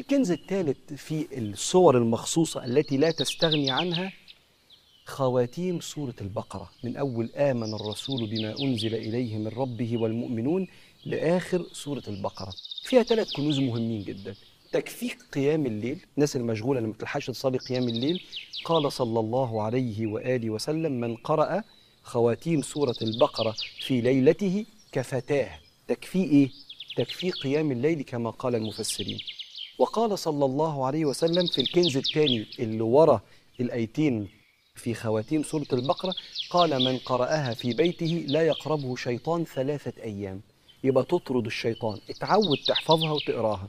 الكنز الثالث في الصور المخصوصة التي لا تستغني عنها خواتيم سورة البقرة من أول آمن الرسول بما أنزل إليه من ربه والمؤمنون لآخر سورة البقرة فيها ثلاث كنوز مهمين جدا تكفيك قيام الليل الناس المشغولة اللي ما بتلحقش تصلي قيام الليل قال صلى الله عليه وآله وسلم من قرأ خواتيم سورة البقرة في ليلته كفتاه تكفيه إيه؟ تكفيه قيام الليل كما قال المفسرين وقال صلى الله عليه وسلم في الكنز الثاني اللي ورا الايتين في خواتيم سوره البقره قال من قراها في بيته لا يقربه شيطان ثلاثه ايام يبقى تطرد الشيطان اتعود تحفظها وتقراها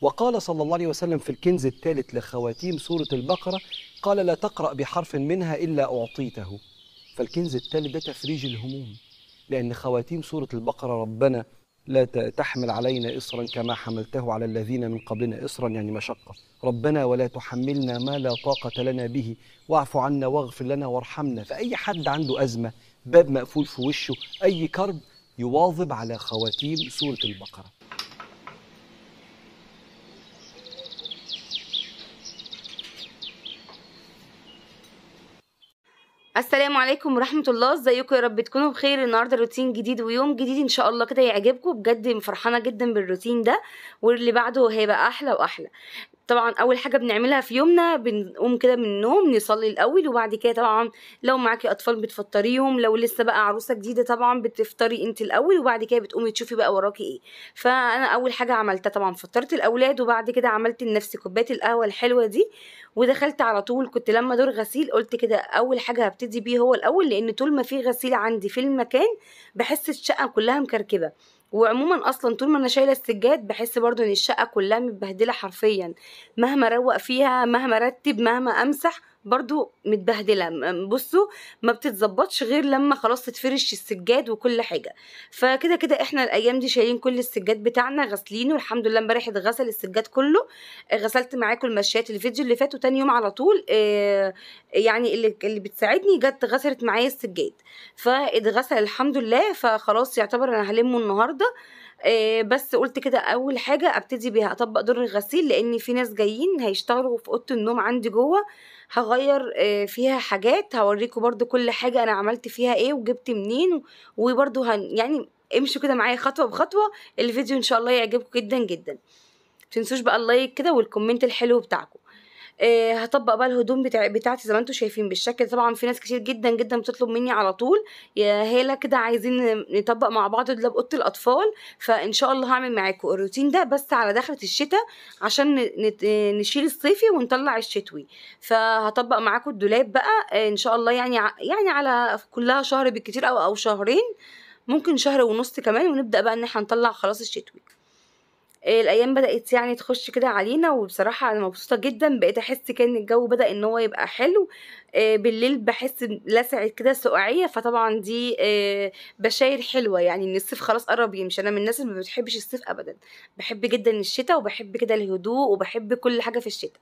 وقال صلى الله عليه وسلم في الكنز الثالث لخواتيم سورة البقرة قال لا تقرأ بحرف منها إلا أعطيته فالكنز الثالث ده تفريج الهموم لأن خواتيم سورة البقرة ربنا لا تحمل علينا إصرا كما حملته على الذين من قبلنا إصرا يعني مشقة ربنا ولا تحملنا ما لا طاقة لنا به واعف عنا واغفر لنا وارحمنا فأي حد عنده أزمة باب مقفول في وشه أي كرب يواظب على خواتيم سورة البقرة السلام عليكم ورحمه الله ازيكم يا رب تكونوا بخير النهارده روتين جديد ويوم جديد ان شاء الله كده يعجبكم بجد فرحانه جدا بالروتين ده واللي بعده هيبقى احلى واحلى طبعا اول حاجه بنعملها في يومنا بنقوم كده من النوم نصلي الاول وبعد كده طبعا لو معاكي اطفال بتفطريهم لو لسه بقى عروسه جديده طبعا بتفطري انت الاول وبعد كده بتقومي تشوفي بقى وراكي ايه فانا اول حاجه عملتها طبعا فطرت الاولاد وبعد كده عملت لنفسي كوبايه القهوه الحلوه دي ودخلت على طول كنت لما دور غسيل قلت كده اول حاجه هبتدي بيه هو الاول لان طول ما في غسيل عندي في المكان بحس الشقه كلها مكركبه وعموما اصلا طول ما انا شايله السجاد بحس برضو ان الشقه كلها متبهدله حرفيا مهما اروق فيها مهما ارتب مهما امسح برضو متبهدله بصوا ما بتتظبطش غير لما خلاص تتفرش السجاد وكل حاجه فكده كده احنا الايام دي شايلين كل السجاد بتاعنا غاسلينه الحمد لله امبارح اتغسل السجاد كله آه، غسلت معاكم المشيات الفيديو اللي فات وتاني يوم على طول آه، يعني اللي, اللي بتساعدني جت غسلت معايا السجاد فاتغسل الحمد لله فخلاص يعتبر انا هلمه النهارده آه، بس قلت كده اول حاجه ابتدي بيها اطبق دور الغسيل لان في ناس جايين هيشتغلوا في اوضه النوم عندي جوه هغير آه، فيها حاجات هوريكم برده كل حاجه انا عملت فيها ايه وجبت منين وبرده هن يعني امشوا كده معايا خطوه بخطوه الفيديو ان شاء الله يعجبكم جدا جدا متنسوش بقى اللايك كده والكومنت الحلو بتاعكم آه، هطبق بقى الهدوم بتاع بتاعتي زي ما انتم شايفين بالشكل طبعا في ناس كتير جدا جدا بتطلب مني على طول يا هاله كده عايزين نطبق مع بعض دولاب اوضه الاطفال فان شاء الله هعمل معاكم الروتين ده بس على دخله الشتاء عشان نشيل الصيفي ونطلع الشتوي فهطبق معاكم الدولاب بقى آه، ان شاء الله يعني يعني على كلها شهر بالكتير او او شهرين ممكن شهر ونص كمان ونبدا بقى ان احنا نطلع خلاص الشتوي الايام بدات يعني تخش كده علينا وبصراحه انا مبسوطه جدا بقيت احس كان الجو بدا ان هو يبقى حلو آه، بالليل بحس لسعة كده سقعيه فطبعا دي آه، بشاير حلوه يعني ان الصيف خلاص قرب يمشي انا من الناس اللي ما بتحبش الصيف ابدا بحب جدا الشتاء وبحب كده الهدوء وبحب كل حاجه في الشتاء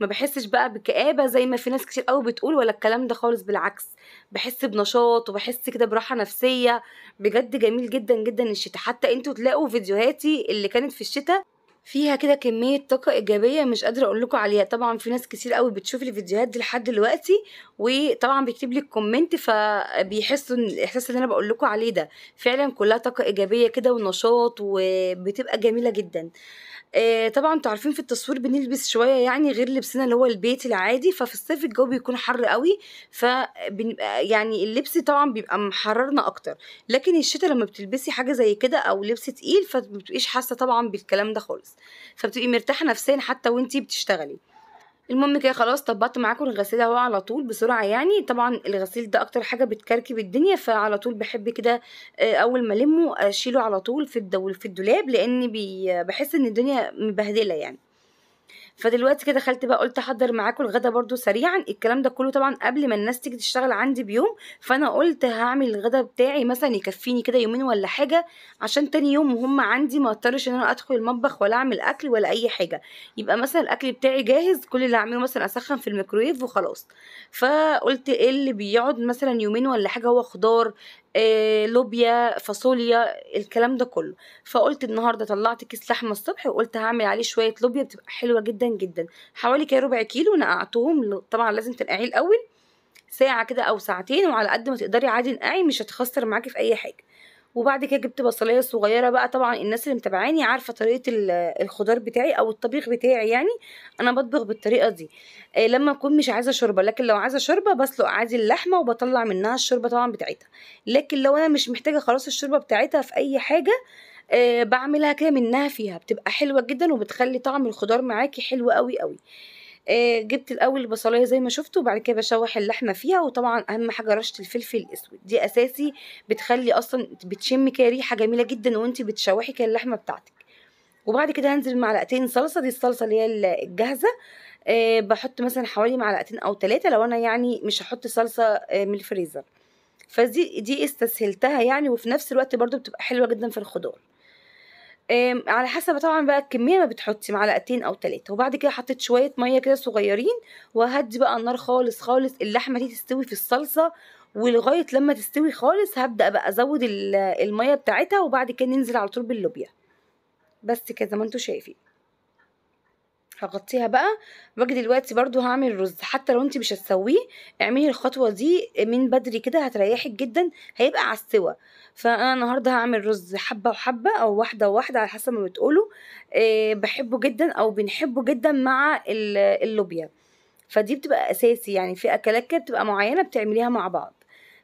ما بحسش بقى بكآبة زي ما في ناس كتير قوي بتقول ولا الكلام ده خالص بالعكس بحس بنشاط وبحس كده براحة نفسية بجد جميل جدا جدا الشتاء حتى انتوا تلاقوا فيديوهاتي اللي كانت في الشتاء فيها كده كمية طاقة إيجابية مش قادرة أقول لكم عليها طبعا في ناس كتير قوي بتشوف الفيديوهات دي لحد دلوقتي وطبعا بيكتب لي الكومنت فبيحسوا الإحساس اللي أنا بقول لكم عليه ده فعلا كلها طاقة إيجابية كده ونشاط وبتبقى جميلة جدا آه، طبعا انتوا عارفين في التصوير بنلبس شويه يعني غير لبسنا اللي هو البيت العادي ففي الصيف الجو بيكون حر قوي ف آه، يعني اللبس طبعا بيبقى محررنا اكتر لكن الشتاء لما بتلبسي حاجه زي كده او لبس تقيل فمبتبقيش حاسه طبعا بالكلام ده خالص فبتبقي مرتاحه نفسيا حتى وانتي بتشتغلي المهم كده خلاص طبقت معاكم الغسيل اهو على طول بسرعه يعني طبعا الغسيل ده اكتر حاجه بتكركب الدنيا فعلى طول بحب كده آه، اول ما المه اشيله على طول في الدول في الدولاب لان بحس ان الدنيا مبهدله يعني فدلوقتي كده دخلت بقى قلت احضر معاكم الغدا برده سريعا الكلام ده كله طبعا قبل ما الناس تيجي تشتغل عندي بيوم فانا قلت هعمل الغدا بتاعي مثلا يكفيني كده يومين ولا حاجه عشان تاني يوم وهم عندي ما اضطرش ان انا ادخل المطبخ ولا اعمل اكل ولا اي حاجه يبقى مثلا الاكل بتاعي جاهز كل اللي هعمله مثلا اسخن في الميكرويف وخلاص فقلت ايه اللي بيقعد مثلا يومين ولا حاجه هو خضار آه، لوبيا فاصوليا الكلام ده كله فقلت النهارده طلعت كيس لحمه الصبح وقلت هعمل عليه شويه لوبيا بتبقى حلوه جدا جدا حوالي كده ربع كيلو نقعتهم طبعا لازم تنقعيه الاول ساعه كده او ساعتين وعلى قد ما تقدري عادي انقعي مش هتخسر معاكي في اي حاجه وبعد كده جبت بصلايه صغيره بقى طبعا الناس اللي متابعاني عارفه طريقه الخضار بتاعي او الطبيخ بتاعي يعني انا بطبخ بالطريقه دي إيه لما اكون مش عايزه شوربه لكن لو عايزه شوربه بسلق عادي اللحمه وبطلع منها الشوربه طبعا بتاعتها لكن لو انا مش محتاجه خلاص الشوربه بتاعتها في اي حاجه آه بعملها كده منها فيها بتبقى حلوه جدا وبتخلي طعم الخضار معاكي حلو قوي قوي آه، جبت الاول البصلايه زي ما شفتوا وبعد كده بشوح اللحمه فيها وطبعا اهم حاجه رشه الفلفل الاسود دي اساسي بتخلي اصلا بتشم كده ريحه جميله جدا وانت بتشوحي كده اللحمه بتاعتك وبعد كده هنزل معلقتين صلصه دي الصلصه اللي هي الجاهزه آه، بحط مثلا حوالي معلقتين او ثلاثه لو انا يعني مش هحط صلصه آه، من الفريزر فدي دي استسهلتها يعني وفي نفس الوقت برضو بتبقى حلوه جدا في الخضار على حسب طبعا بقى الكميه ما بتحطي معلقتين او ثلاثه وبعد كده حطيت شويه ميه كده صغيرين وهدي بقى النار خالص خالص اللحمه دي تستوي في الصلصه ولغايه لما تستوي خالص هبدا بقى ازود الميه بتاعتها وبعد كده ننزل على طول باللوبيا بس كده ما انتوا شايفين هغطيها بقى باجي دلوقتي برضو هعمل رز حتى لو انت مش هتسويه اعملي الخطوه دي من بدري كده هتريحك جدا هيبقى على السوا فانا النهارده هعمل رز حبه وحبه او واحده وواحده على حسب ما بتقولوا إيه بحبه جدا او بنحبه جدا مع اللوبيا فدي بتبقى اساسي يعني في اكلات كده بتبقى معينه بتعمليها مع بعض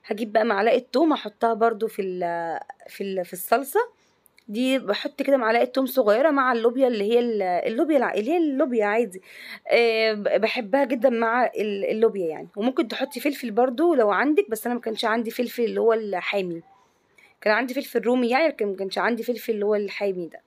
هجيب بقى معلقه توم احطها برضو في ال في الـ في الصلصه دي بحط كده معلقه توم صغيره مع اللوبيا اللي هي اللوبيا اللي هي اللوبيا عادي آه، بحبها جدا مع اللوبيا يعني وممكن تحطي فلفل برضو لو عندك بس انا ما كانش عندي فلفل اللي هو الحامي كان عندي فلفل رومي يعني لكن ما كانش عندي فلفل اللي هو الحامي ده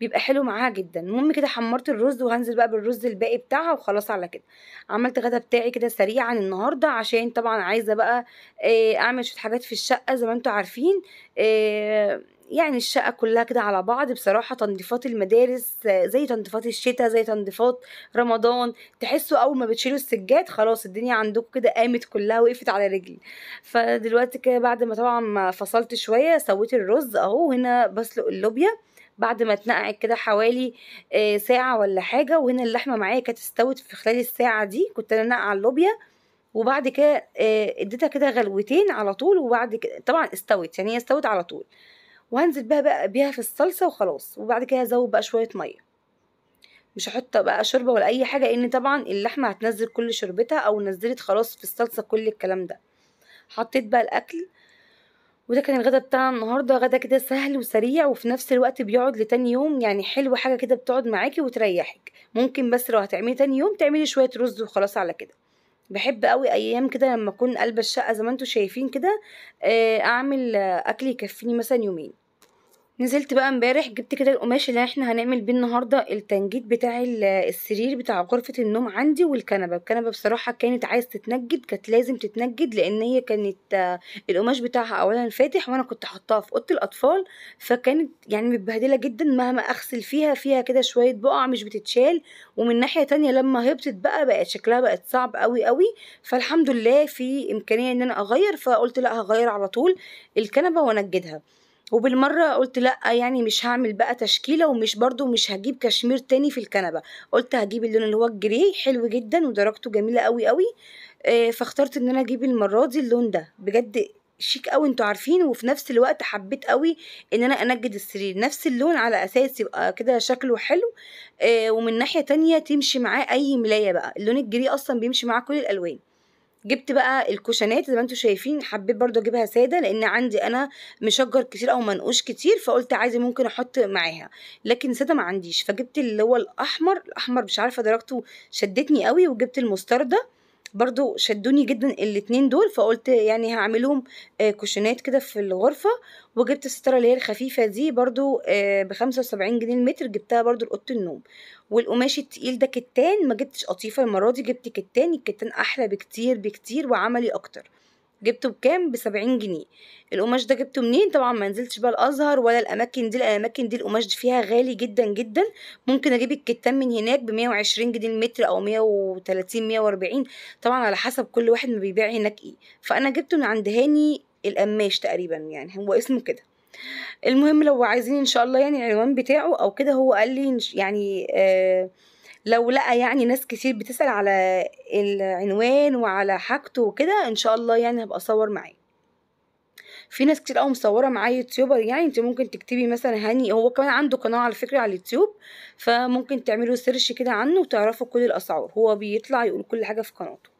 بيبقى حلو معاها جدا المهم كده حمرت الرز وهنزل بقى بالرز الباقي بتاعها وخلاص على كده عملت غدا بتاعي كده سريعا النهارده عشان طبعا عايزه بقى آه، اعمل شويه حاجات في الشقه زي ما انتم عارفين آه، يعني الشقة كلها كده على بعض بصراحة تنظيفات المدارس زي تنظيفات الشتاء زي تنظيفات رمضان تحسوا أول ما بتشيلوا السجاد خلاص الدنيا عندكم كده قامت كلها وقفت على رجلي فدلوقتي كده بعد ما طبعا فصلت شوية سويت الرز أهو هنا بسلق اللوبيا بعد ما اتنقعت كده حوالي آه، ساعة ولا حاجة وهنا اللحمة معايا كانت استوت في خلال الساعة دي كنت انا ناقعة اللوبيا وبعد كده آه، اديتها كده غلوتين على طول وبعد كده طبعا استوت يعني هي استوت على طول وهنزل بيها بقى بيها في الصلصه وخلاص وبعد كده هزود بقى شويه ميه مش هحط بقى شوربه ولا اي حاجه لان طبعا اللحمه هتنزل كل شوربتها او نزلت خلاص في الصلصه كل الكلام ده حطيت بقى الاكل وده كان الغدا بتاعنا النهارده غدا كده سهل وسريع وفي نفس الوقت بيقعد لتاني يوم يعني حلو حاجه كده بتقعد معاكي وتريحك ممكن بس لو هتعملي تاني يوم تعملي شويه رز وخلاص على كده بحب قوي ايام كده لما اكون قلب الشقه زي ما انتم شايفين كده آه، اعمل آه، اكل يكفيني مثلا يومين نزلت بقى امبارح جبت كده القماش اللي احنا هنعمل بيه النهارده التنجيد بتاع السرير بتاع غرفه النوم عندي والكنبه الكنبه بصراحه كانت عايز تتنجد كانت لازم تتنجد لان هي كانت آه، القماش بتاعها اولا فاتح وانا كنت حطاها في اوضه الاطفال فكانت يعني متبهدله جدا مهما اغسل فيها فيها كده شويه بقع مش بتتشال ومن ناحيه تانية لما هبطت بقى بقت شكلها بقت صعب قوي قوي فالحمد لله في امكانيه ان انا اغير فقلت لا هغير على طول الكنبه وانجدها وبالمرة قلت لأ يعني مش هعمل بقى تشكيلة ومش برضو مش هجيب كشمير تاني في الكنبة قلت هجيب اللون اللي هو الجري حلو جدا ودرجته جميلة قوي قوي آه، فاخترت ان انا اجيب المرة دي اللون ده بجد شيك قوي انتوا عارفين وفي نفس الوقت حبيت قوي ان انا انجد السرير نفس اللون على اساس يبقى كده شكله حلو آه، ومن ناحيه تانية تمشي معاه اي ملايه بقى اللون الجري اصلا بيمشي معاه كل الالوان جبت بقى الكوشنات زي ما انتم شايفين حبيت برضو اجيبها ساده لان عندي انا مشجر كتير او منقوش كتير فقلت عادي ممكن احط معاها لكن ساده ما عنديش فجبت اللي هو الاحمر الاحمر مش عارفه درجته شدتني قوي وجبت المستردة برضو شدوني جدا الاتنين دول فقلت يعني هعملهم آه، كوشنات كده في الغرفة وجبت الستارة اللي هي الخفيفة دي برضو آه، بخمسة وسبعين جنيه المتر جبتها برضو لأوضة النوم والقماش التقيل ده كتان ما جبتش قطيفة المرة دي جبت كتان الكتان أحلى بكتير بكتير وعملي أكتر جبته بكام بسبعين جنيه القماش ده جبته منين طبعا ما نزلتش بقى الازهر ولا الاماكن دي الاماكن دي القماش دي فيها غالي جدا جدا ممكن اجيب الكتان من هناك بمية وعشرين جنيه المتر او مية 140 مية واربعين طبعا على حسب كل واحد ما بيبيع هناك ايه فانا جبته من عند هاني القماش تقريبا يعني هو اسمه كده المهم لو عايزين ان شاء الله يعني العنوان بتاعه او كده هو قال لي يعني آه لو لقى يعني ناس كتير بتسأل على العنوان وعلى حاجته وكده ان شاء الله يعني هبقى اصور معاه في ناس كتير قوي مصوره معايا يوتيوبر يعني انت ممكن تكتبي مثلا هاني هو كمان عنده قناه على فكره على اليوتيوب فممكن تعملوا سيرش كده عنه وتعرفوا كل الاسعار هو بيطلع يقول كل حاجه في قناته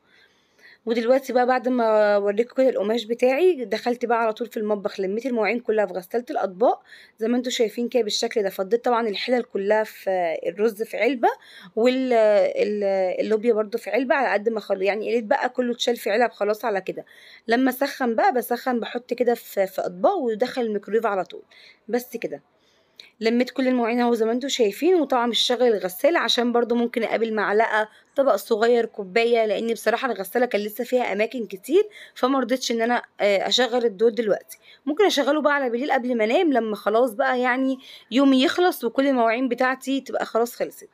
ودلوقتي بقى بعد ما اوريكم كده القماش بتاعي دخلت بقى على طول في المطبخ لميت المواعين كلها في غسلت الاطباق زي ما انتم شايفين كده بالشكل ده فضيت طبعا الحلل كلها في الرز في علبه واللوبيا برده في علبه على قد ما خلو يعني قليت بقى كله اتشال في علب خلاص على كده لما اسخن بقى بسخن بحط كده في, اطباق ودخل الميكرويف على طول بس كده لميت كل المواعين اهو زي ما انتم شايفين وطبعا الشغل الغساله عشان برضو ممكن اقابل معلقه طبق صغير كوبايه لان بصراحه الغساله كان لسه فيها اماكن كتير فما رضيتش ان انا آه، اشغل الدود دلوقتي ممكن اشغله بقى على بليل قبل ما انام لما خلاص بقى يعني يومي يخلص وكل المواعين بتاعتي تبقى خلاص خلصت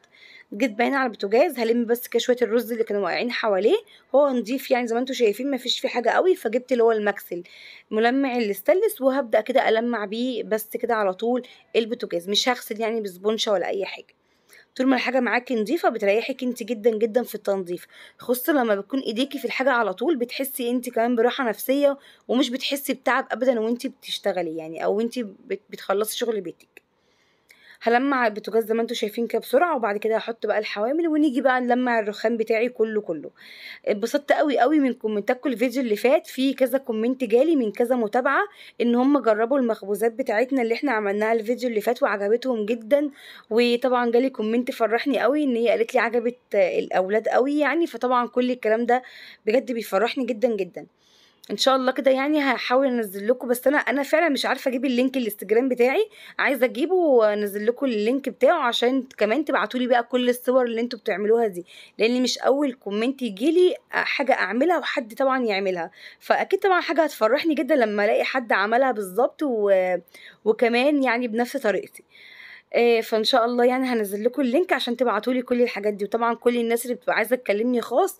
جيت باينه على البوتاجاز هلم بس كده شويه الرز اللي كانوا واقعين حواليه هو نضيف يعني زي ما انتم شايفين مفيش فيه حاجه قوي فجبت اللي هو المكسل ملمع الاستانلس وهبدا كده المع بيه بس كده على طول البوتاجاز مش هغسل يعني بسبونشه ولا اي حاجه طول ما الحاجه معاكي نظيفه بتريحك انت جدا جدا في التنظيف خصوصا لما بتكون ايديكي في الحاجه على طول بتحسي انت كمان براحه نفسيه ومش بتحسي بتعب ابدا وانت بتشتغلي يعني او انت بتخلصي شغل بيتك هلمع البوتاجاز زي ما انتم شايفين كده بسرعه وبعد كده هحط بقى الحوامل ونيجي بقى نلمع الرخام بتاعي كله كله اتبسطت قوي قوي من كومنتاتكم الفيديو اللي فات في كذا كومنت جالي من كذا متابعه ان هم جربوا المخبوزات بتاعتنا اللي احنا عملناها الفيديو اللي فات وعجبتهم جدا وطبعا جالي كومنت فرحني قوي ان هي قالت لي عجبت الاولاد قوي يعني فطبعا كل الكلام ده بجد بيفرحني جدا جدا ان شاء الله كده يعني هحاول انزل لكم بس انا انا فعلا مش عارفه اجيب اللينك الانستجرام بتاعي عايزه اجيبه وانزل لكم اللينك بتاعه عشان كمان تبعتوا لي بقى كل الصور اللي انتوا بتعملوها دي لان مش اول كومنت يجي لي حاجه اعملها وحد طبعا يعملها فاكيد طبعا حاجه هتفرحني جدا لما الاقي حد عملها بالظبط و... وكمان يعني بنفس طريقتي آه، فان شاء الله يعني هنزل لكم اللينك عشان تبعتوا لي كل الحاجات دي وطبعا كل الناس اللي بتبقى عايزه تكلمني خاص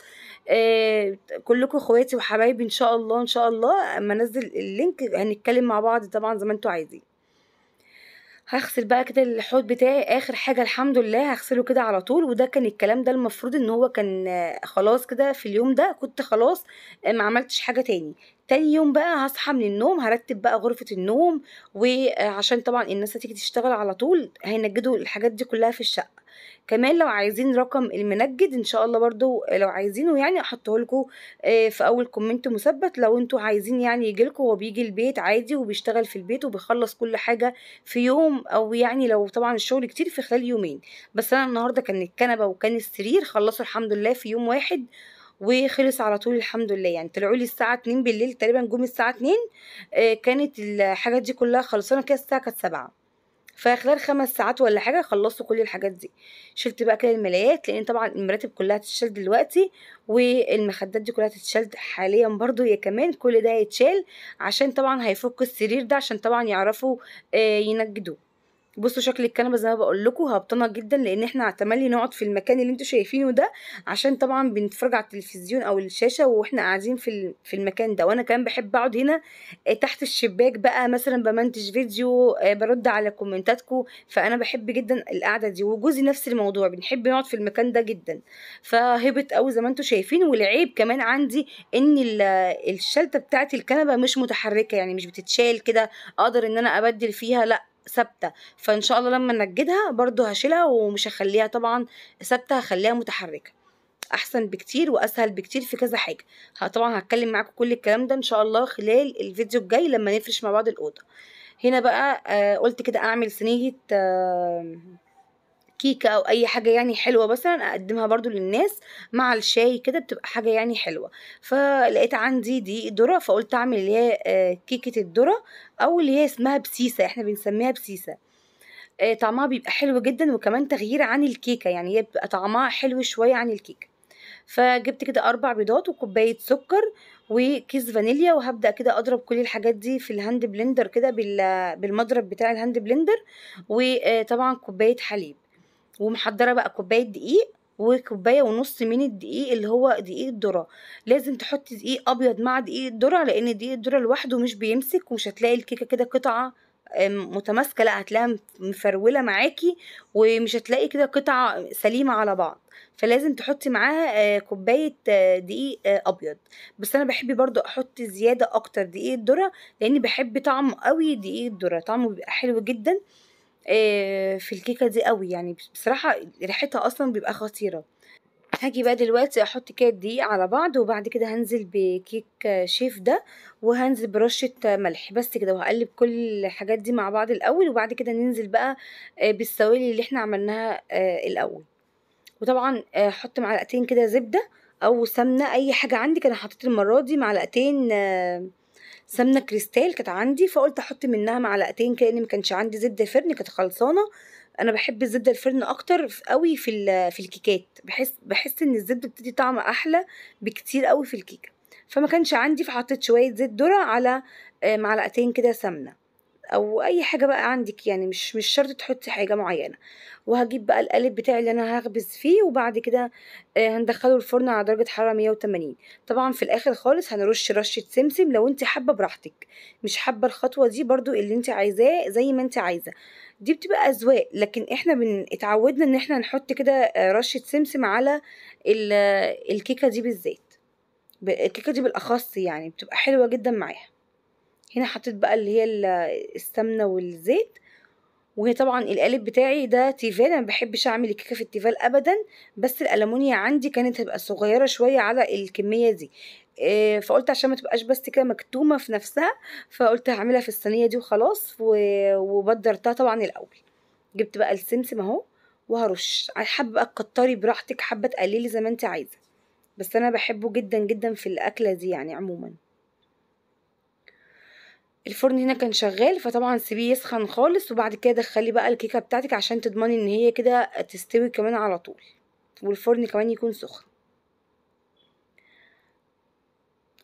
آه، كلكم اخواتي وحبايبي ان شاء الله ان شاء الله اما انزل اللينك هنتكلم مع بعض طبعا زي ما انتوا عايزين هغسل بقى كده الحوض بتاعي اخر حاجه الحمد لله هغسله كده على طول وده كان الكلام ده المفروض ان هو كان خلاص كده في اليوم ده كنت خلاص ما عملتش حاجه تاني تاني يوم بقى هصحى من النوم هرتب بقى غرفة النوم وعشان طبعا الناس هتيجي تشتغل على طول هينجدوا الحاجات دي كلها في الشقة كمان لو عايزين رقم المنجد ان شاء الله برضو لو عايزينه يعني احطه لكم آه، في اول كومنت مثبت لو انتوا عايزين يعني يجي لكم هو بيجي البيت عادي وبيشتغل في البيت وبيخلص كل حاجه في يوم او يعني لو طبعا الشغل كتير في خلال يومين بس انا النهارده كان الكنبه وكان السرير خلصوا الحمد لله في يوم واحد وخلص على طول الحمد لله يعني طلعوا لي الساعه 2 بالليل تقريبا جم الساعه 2 آه، كانت الحاجات دي كلها خلصانه كده الساعه كانت 7 فخلال خمس ساعات ولا حاجه خلصت كل الحاجات دي شلت بقى كده الملايات لان طبعا المراتب كلها تتشال دلوقتي والمخدات دي كلها تتشال حاليا برضو هي كمان كل ده هيتشال عشان طبعا هيفك السرير ده عشان طبعا يعرفوا آه، ينجدوه بصوا شكل الكنبه زي ما بقول لكم هبطانه جدا لان احنا اعتمالي نقعد في المكان اللي انتوا شايفينه ده عشان طبعا بنتفرج على التلفزيون او الشاشه واحنا قاعدين في في المكان ده وانا كمان بحب اقعد هنا آه، تحت الشباك بقى مثلا بمنتج فيديو آه، برد على كومنتاتكم فانا بحب جدا القعده دي وجوزي نفس الموضوع بنحب نقعد في المكان ده جدا فهبط قوي زي ما انتوا شايفين والعيب كمان عندي ان الشلته بتاعه الكنبه مش متحركه يعني مش بتتشال كده اقدر ان انا ابدل فيها لا ثابته فان شاء الله لما نجدها برضو هشيلها ومش هخليها طبعا ثابته هخليها متحركه احسن بكتير واسهل بكتير في كذا حاجه طبعا هتكلم معاكم كل الكلام ده ان شاء الله خلال الفيديو الجاي لما نفرش مع بعض الاوضه هنا بقى آه قلت كده اعمل صينيه آه كيكه او اي حاجه يعني حلوه مثلا اقدمها برضو للناس مع الشاي كده بتبقى حاجه يعني حلوه فلقيت عندي دي ذره فقلت اعمل اللي هي آه، كيكه الذره او اللي هي اسمها بسيسه احنا بنسميها بسيسه آه، طعمها بيبقى حلو جدا وكمان تغيير عن الكيكه يعني هي بيبقى طعمها حلو شويه عن الكيكه فجبت كده اربع بيضات وكوبايه سكر وكيس فانيليا وهبدا كده اضرب كل الحاجات دي في الهاند بلندر كده بالمضرب بتاع الهاند بلندر وطبعا كوبايه حليب ومحضره بقى كوبايه دقيق وكوبايه ونص من الدقيق اللي هو دقيق الذره لازم تحطي دقيق ابيض مع دقيق الذره لان دقيق الذره لوحده مش بيمسك ومش هتلاقي الكيكه كده قطعه متماسكه لا هتلاقيها مفروله معاكي ومش هتلاقي كده قطعه سليمه على بعض فلازم تحطي معاها آه، كوبايه آه، دقيق آه، ابيض بس انا بحب برضو احط زياده اكتر دقيق الذره لاني بحب طعم قوي دقيق الذره طعمه بيبقى حلو جدا آه، في الكيكه دي قوي يعني بصراحه ريحتها اصلا بيبقى خطيره هاجي بقى دلوقتي احط كيك دي على بعض وبعد كده هنزل بكيك شيف ده وهنزل برشه ملح بس كده وهقلب كل الحاجات دي مع بعض الاول وبعد كده ننزل بقى آه، بالسوائل اللي احنا عملناها آه، الاول وطبعا احط معلقتين كده زبده او سمنه اي حاجه عندك انا حطيت المره دي معلقتين سمنه كريستال كانت عندي فقلت احط منها معلقتين كده لان ما كانش عندي زبده فرن كانت خلصانه انا بحب الزبده الفرن اكتر قوي في في الكيكات بحس بحس ان الزبده بتدي طعم احلى بكتير قوي في الكيكه فما كانش عندي فحطيت شويه زيت ذره على آه، معلقتين كده سمنه او اي حاجه بقى عندك يعني مش مش شرط تحطي حاجه معينه وهجيب بقى القالب بتاعي اللي انا هخبز فيه وبعد كده آه، هندخله الفرن على درجه حراره 180 طبعا في الاخر خالص هنرش رشه سمسم لو انت حابه براحتك مش حابه الخطوه دي برضو اللي انت عايزاه زي ما انت عايزه دي بتبقى اذواق لكن احنا بن... اتعودنا ان احنا نحط كده آه، رشه سمسم على ال... الكيكه دي بالذات الكيكه دي بالاخص يعني بتبقى حلوه جدا معاها هنا حطيت بقى اللي هي السمنه والزيت وهي طبعا القالب بتاعي ده تيفال انا مبحبش اعمل الكيكه في التيفال ابدا بس الالمونيا عندي كانت هتبقى صغيره شويه على الكميه دي آه، فقلت عشان ما تبقاش بس كده مكتومه في نفسها فقلت هعملها في الصينيه دي وخلاص وبدرتها طبعا الاول جبت بقى السمسم اهو وهرش حابه بقى تكتري براحتك حابه تقللي زي ما انت عايزه بس انا بحبه جدا جدا في الاكله دي يعني عموما الفرن هنا كان شغال فطبعا سيبيه يسخن خالص وبعد كده دخلي بقى الكيكه بتاعتك عشان تضمني ان هي كده تستوي كمان على طول والفرن كمان يكون سخن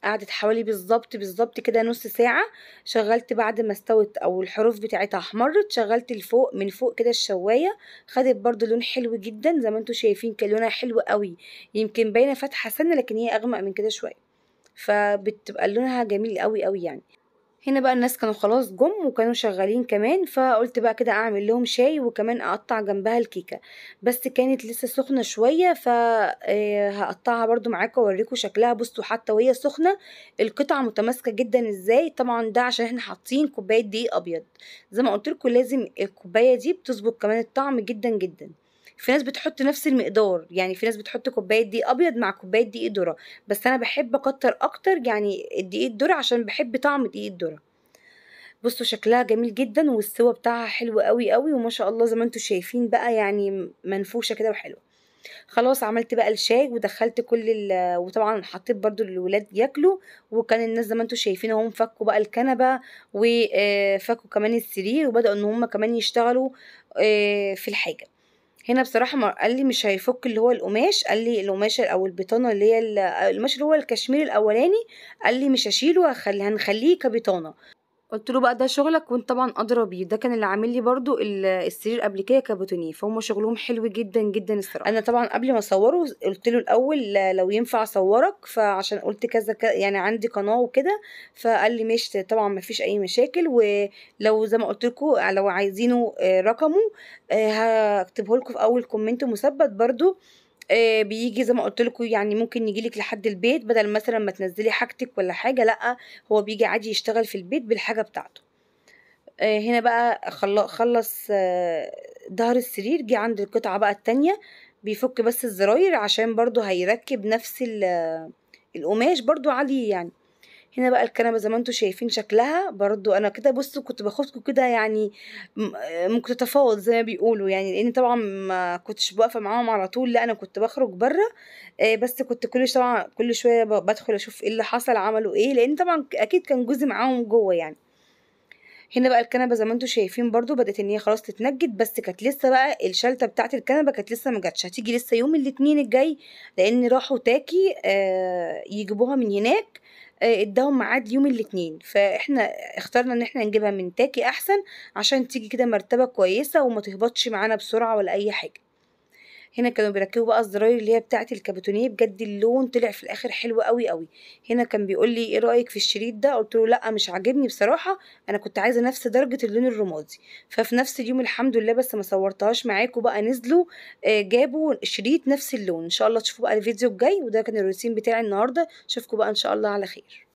قعدت حوالي بالظبط بالظبط كده نص ساعه شغلت بعد ما استوت او الحروف بتاعتها احمرت شغلت الفوق من فوق كده الشوايه خدت برضو لون حلو جدا زي ما انتم شايفين كان لونها حلو قوي يمكن باينه فاتحه سنه لكن هي اغمق من كده شويه فبتبقى لونها جميل قوي قوي يعني هنا بقى الناس كانوا خلاص جم وكانوا شغالين كمان فقلت بقى كده اعمل لهم شاي وكمان اقطع جنبها الكيكه بس كانت لسه سخنه شويه فهقطعها آه، برده معاكم واوريكم شكلها بصوا حتى وهي سخنه القطعه متماسكه جدا ازاي طبعا ده عشان احنا حاطين كوبايه دقيق ابيض زي ما قلت لكم لازم الكوبايه دي بتظبط كمان الطعم جدا جدا في ناس بتحط نفس المقدار يعني في ناس بتحط كوبايه دقيق ابيض مع كوبايه دقيق ذره بس انا بحب اكتر اكتر يعني الدقيق الذره عشان بحب طعم دقيق الذره بصوا شكلها جميل جدا والسوا بتاعها حلو قوي قوي وما شاء الله زي ما انتم شايفين بقى يعني منفوشه كده وحلوه خلاص عملت بقى الشاي ودخلت كل ال... وطبعا حطيت برضو الولاد ياكلوا وكان الناس زي ما انتم شايفين هم فكوا بقى الكنبه وفكوا آه، كمان السرير وبداوا ان هم كمان يشتغلوا آه، في الحاجه هنا بصراحة ما قال لي مش هيفك اللي هو القماش قال لي القماش او البطانة اللي هي القماش اللي هو الكشمير الاولاني قال لي مش هشيله هنخليه كبطانة قلت له بقى ده شغلك وانت طبعا ادرى بيه ده كان اللي عامل لي برضو السرير قبل كده كابوتوني فهم شغلهم حلو جدا جدا الصراحه انا طبعا قبل ما اصوره قلت له الاول لو ينفع اصورك فعشان قلت كذا يعني عندي قناه وكده فقال لي ماشي طبعا ما فيش اي مشاكل ولو زي ما قلت لكم لو عايزينه آه، رقمه آه، هكتبه لكم في اول كومنت مثبت برضو آه، بيجي زي ما قلت لكم يعني ممكن يجي لك لحد البيت بدل مثلا ما تنزلي حاجتك ولا حاجه لا هو بيجي عادي يشتغل في البيت بالحاجه بتاعته آه، هنا بقى خلص آه، ظهر السرير جه عند القطعه بقى التانية بيفك بس الزراير عشان برضو هيركب نفس القماش برضو عليه يعني هنا بقى الكنبه زي ما انتم شايفين شكلها برضو انا كده بصوا كنت باخدكم كده يعني آه، ممكن تتفاوض زي ما بيقولوا يعني لان طبعا ما كنتش واقفه معاهم على طول لا انا كنت بخرج بره آه، بس كنت كل طبعا كل شويه بدخل اشوف ايه اللي حصل عملوا ايه لان طبعا اكيد كان جوزي معاهم جوه يعني هنا بقى الكنبه زي ما انتم شايفين برضو بدات ان هي خلاص تتنجد بس كانت لسه بقى الشلته بتاعه الكنبه كانت لسه ما جاتش هتيجي لسه يوم الاثنين الجاي لان راحوا تاكي آه يجيبوها من هناك آه، اداهم ميعاد يوم الاثنين فاحنا اخترنا ان احنا نجيبها من تاكي احسن عشان تيجي كده مرتبه كويسه وما تهبطش معانا بسرعه ولا اي حاجه هنا كانوا بيركبوا بقى الزراير اللي هي بتاعه الكابتونيه بجد اللون طلع في الاخر حلو قوي قوي هنا كان بيقول لي ايه رايك في الشريط ده قلت له لا مش عاجبني بصراحه انا كنت عايزه نفس درجه اللون الرمادي ففي نفس اليوم الحمد لله بس ما صورتهاش معاكم بقى نزلوا آه، جابوا شريط نفس اللون ان شاء الله تشوفوا بقى الفيديو الجاي وده كان الروتين بتاعي النهارده اشوفكم بقى ان شاء الله على خير